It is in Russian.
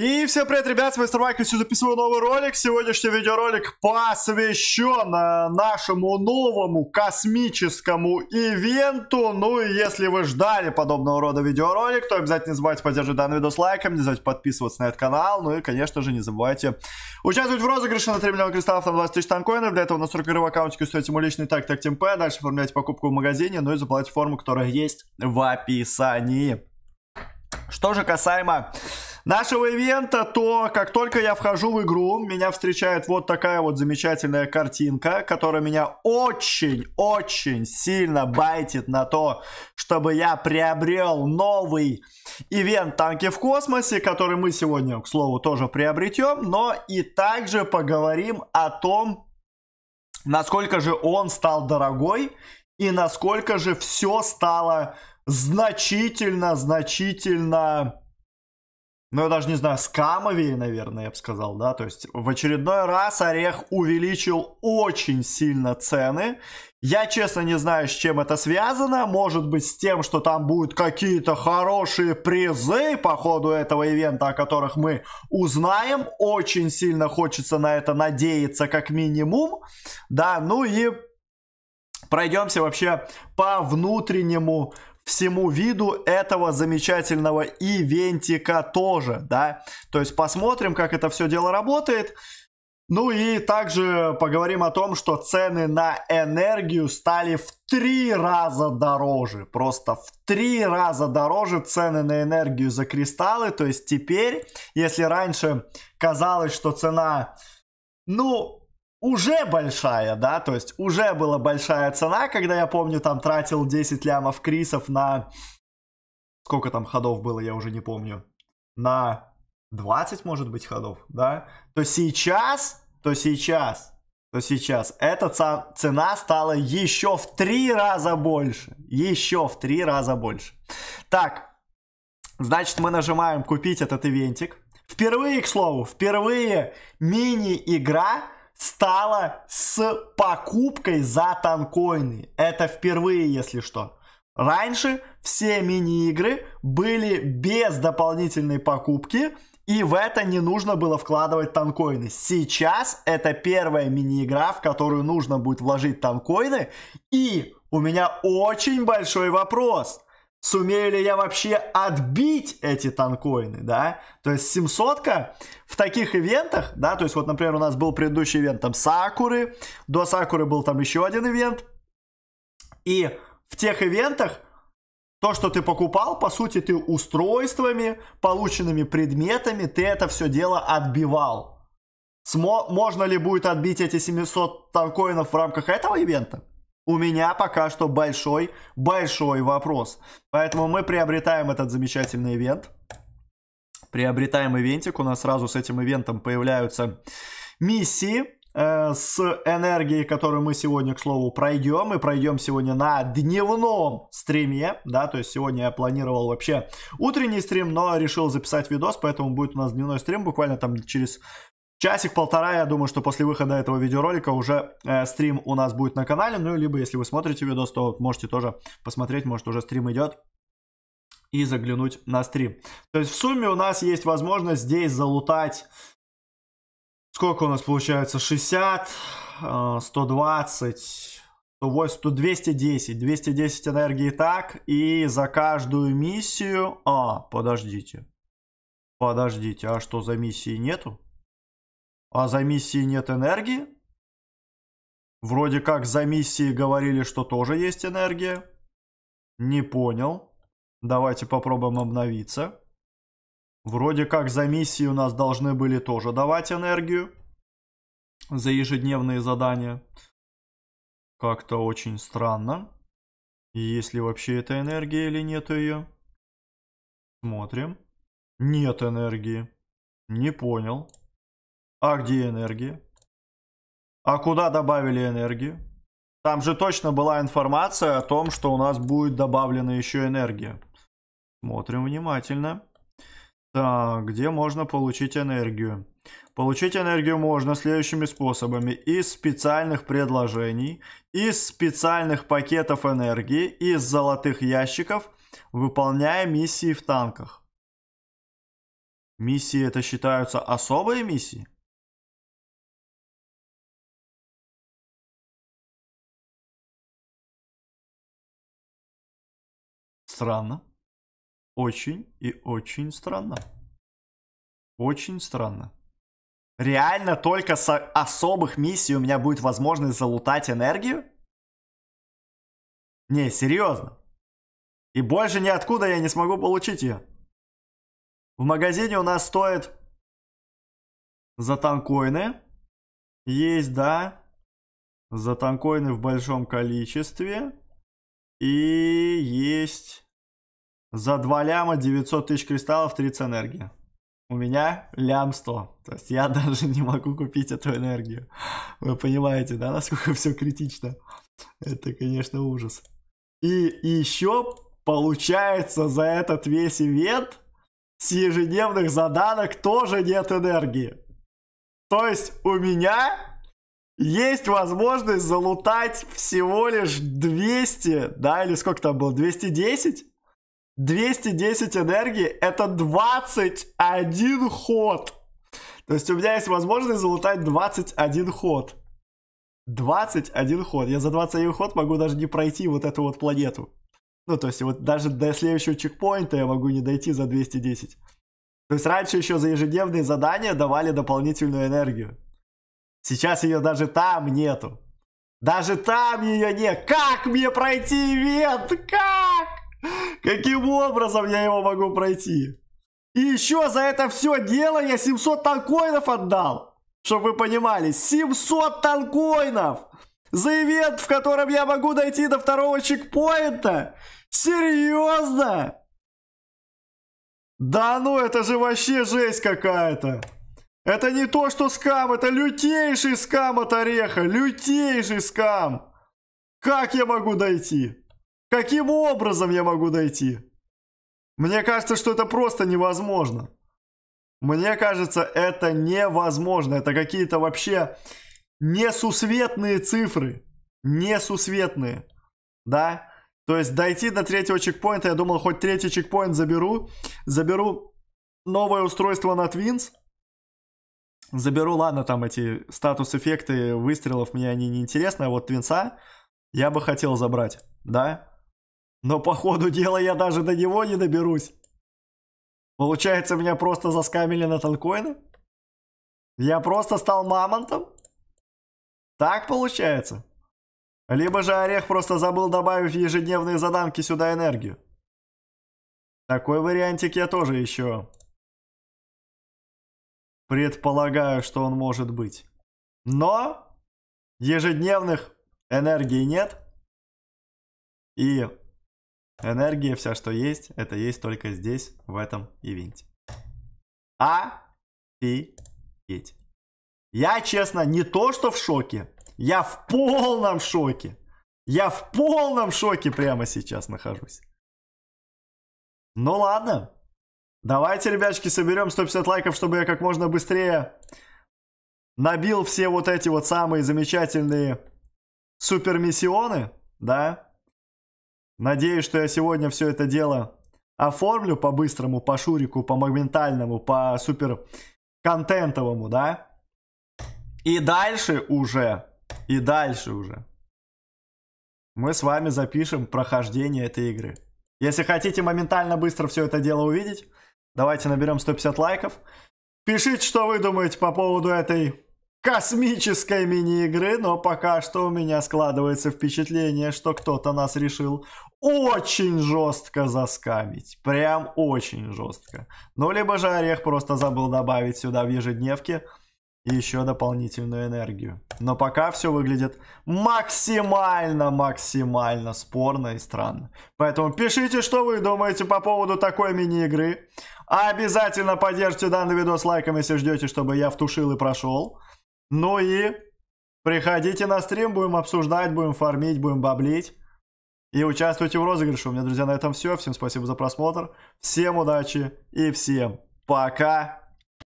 И всем привет, ребят, с вами Стармайк, все записываю новый ролик. Сегодняшний видеоролик посвящен э, нашему новому космическому ивенту. Ну и если вы ждали подобного рода видеоролик, то обязательно не забывайте поддерживать данный видос лайком, не забывайте подписываться на этот канал, ну и, конечно же, не забывайте участвовать в розыгрыше на 3 миллиона кристаллов на 20 тысяч танкоинов. Для этого на 40 в аккаунте типа, стоите ему личный так так ТМП, дальше оформляйте покупку в магазине, ну и заплатите форму, которая есть в описании. Что же касаемо нашего ивента, то как только я вхожу в игру, меня встречает вот такая вот замечательная картинка, которая меня очень-очень сильно байтит на то, чтобы я приобрел новый ивент «Танки в космосе», который мы сегодня, к слову, тоже приобретем, но и также поговорим о том, насколько же он стал дорогой и насколько же все стало значительно, значительно ну, я даже не знаю, скамовее, наверное, я бы сказал, да, то есть в очередной раз Орех увеличил очень сильно цены. Я, честно, не знаю, с чем это связано, может быть, с тем, что там будут какие-то хорошие призы по ходу этого ивента, о которых мы узнаем, очень сильно хочется на это надеяться, как минимум, да, ну и пройдемся вообще по внутреннему всему виду этого замечательного ивентика тоже, да. То есть посмотрим, как это все дело работает. Ну и также поговорим о том, что цены на энергию стали в три раза дороже. Просто в три раза дороже цены на энергию за кристаллы. То есть теперь, если раньше казалось, что цена, ну, уже большая, да, то есть уже была большая цена, когда я помню, там тратил 10 лямов крисов на... Сколько там ходов было, я уже не помню. На 20, может быть, ходов, да? То сейчас, то сейчас, то сейчас эта цена стала еще в три раза больше. Еще в три раза больше. Так, значит, мы нажимаем купить этот ивентик. Впервые, к слову, впервые мини-игра стала с покупкой за танкоины. Это впервые, если что. Раньше все мини-игры были без дополнительной покупки, и в это не нужно было вкладывать танкоины. Сейчас это первая мини-игра, в которую нужно будет вложить танкоины. И у меня очень большой вопрос – сумею ли я вообще отбить эти танкоины, да? То есть 700 в таких ивентах, да, то есть вот, например, у нас был предыдущий ивент там Сакуры, до Сакуры был там еще один ивент, и в тех ивентах то, что ты покупал, по сути, ты устройствами, полученными предметами, ты это все дело отбивал. Смо можно ли будет отбить эти 700 танкоинов в рамках этого ивента? У меня пока что большой, большой вопрос. Поэтому мы приобретаем этот замечательный ивент. Приобретаем ивентик. У нас сразу с этим ивентом появляются миссии э, с энергией, которую мы сегодня, к слову, пройдем. И пройдем сегодня на дневном стриме. Да, то есть сегодня я планировал вообще утренний стрим, но решил записать видос, поэтому будет у нас дневной стрим буквально там через Часик-полтора, я думаю, что после выхода этого видеоролика уже э, стрим у нас будет на канале. Ну, либо если вы смотрите видос, то можете тоже посмотреть, может уже стрим идет и заглянуть на стрим. То есть в сумме у нас есть возможность здесь залутать, сколько у нас получается, 60, 120, 180, 210, 210 энергии так, и за каждую миссию, а, подождите, подождите, а что за миссии нету? А за миссии нет энергии? Вроде как за миссии говорили, что тоже есть энергия. Не понял. Давайте попробуем обновиться. Вроде как за миссии у нас должны были тоже давать энергию. За ежедневные задания. Как-то очень странно. Есть ли вообще эта энергия или нет ее? Смотрим. Нет энергии. Не понял. А где энергия? А куда добавили энергию? Там же точно была информация о том, что у нас будет добавлена еще энергия. Смотрим внимательно. Так, где можно получить энергию? Получить энергию можно следующими способами. Из специальных предложений, из специальных пакетов энергии, из золотых ящиков, выполняя миссии в танках. Миссии это считаются особые миссии? Странно. Очень и очень странно. Очень странно. Реально только с особых миссий у меня будет возможность залутать энергию? Не, серьезно. И больше ниоткуда я не смогу получить ее. В магазине у нас стоит за танкоины. Есть, да. За танкоины в большом количестве. И есть за 2 ляма 900 тысяч кристаллов 30 энергии. У меня лям 100. То есть я даже не могу купить эту энергию. Вы понимаете, да, насколько все критично? Это, конечно, ужас. И еще получается за этот весь ивент с ежедневных заданок тоже нет энергии. То есть у меня есть возможность залутать всего лишь 200, да, или сколько там было, 210? 210 энергии это 21 ход. То есть у меня есть возможность залутать 21 ход. 21 ход. Я за 21 ход могу даже не пройти вот эту вот планету. Ну, то есть вот даже до следующего чекпоинта я могу не дойти за 210. То есть раньше еще за ежедневные задания давали дополнительную энергию. Сейчас ее даже там нету. Даже там ее нет. Как мне пройти ивент? Как? Каким образом я его могу пройти? И еще за это все дело я 700 танкоинов отдал. Чтобы вы понимали, 700 танкоинов! За ивент, в котором я могу дойти до второго чекпоинта? Серьезно? Да ну, это же вообще жесть какая-то. Это не то, что скам, это лютейший скам от Ореха, лютейший скам. Как я могу дойти? Каким образом я могу дойти? Мне кажется, что это просто невозможно. Мне кажется, это невозможно. Это какие-то вообще несусветные цифры. Несусветные. Да? То есть дойти до третьего чекпоинта, я думал, хоть третий чекпоинт заберу. Заберу новое устройство на Твинс, Заберу, ладно, там эти статус-эффекты выстрелов, мне они не интересны, а вот Твинса я бы хотел забрать, да? Но по ходу дела я даже до него не доберусь. Получается, меня просто заскамили на танкоины? Я просто стал мамонтом? Так получается? Либо же Орех просто забыл добавить в ежедневные заданки сюда энергию. Такой вариантик я тоже еще предполагаю, что он может быть. Но ежедневных энергии нет. И Энергия, вся, что есть, это есть только здесь, в этом ивенте. А Офигеть. Я, честно, не то что в шоке, я в полном шоке. Я в полном шоке прямо сейчас нахожусь. Ну ладно. Давайте, ребячки, соберем 150 лайков, чтобы я как можно быстрее набил все вот эти вот самые замечательные супермиссионы, да? Надеюсь, что я сегодня все это дело оформлю по-быстрому, по шурику, по моментальному, по супер контентовому, да? И дальше уже, и дальше уже мы с вами запишем прохождение этой игры. Если хотите моментально быстро все это дело увидеть, давайте наберем 150 лайков. Пишите, что вы думаете по поводу этой космической мини-игры, но пока что у меня складывается впечатление, что кто-то нас решил очень жестко заскамить. Прям очень жестко. Ну, либо же Орех просто забыл добавить сюда в ежедневке еще дополнительную энергию. Но пока все выглядит максимально-максимально спорно и странно. Поэтому пишите, что вы думаете по поводу такой мини-игры. Обязательно поддержите данный видос лайком, если ждете, чтобы я втушил и прошел. Ну и приходите на стрим, будем обсуждать, будем фармить, будем баблить. И участвуйте в розыгрыше. У меня, друзья, на этом все. Всем спасибо за просмотр. Всем удачи и всем пока.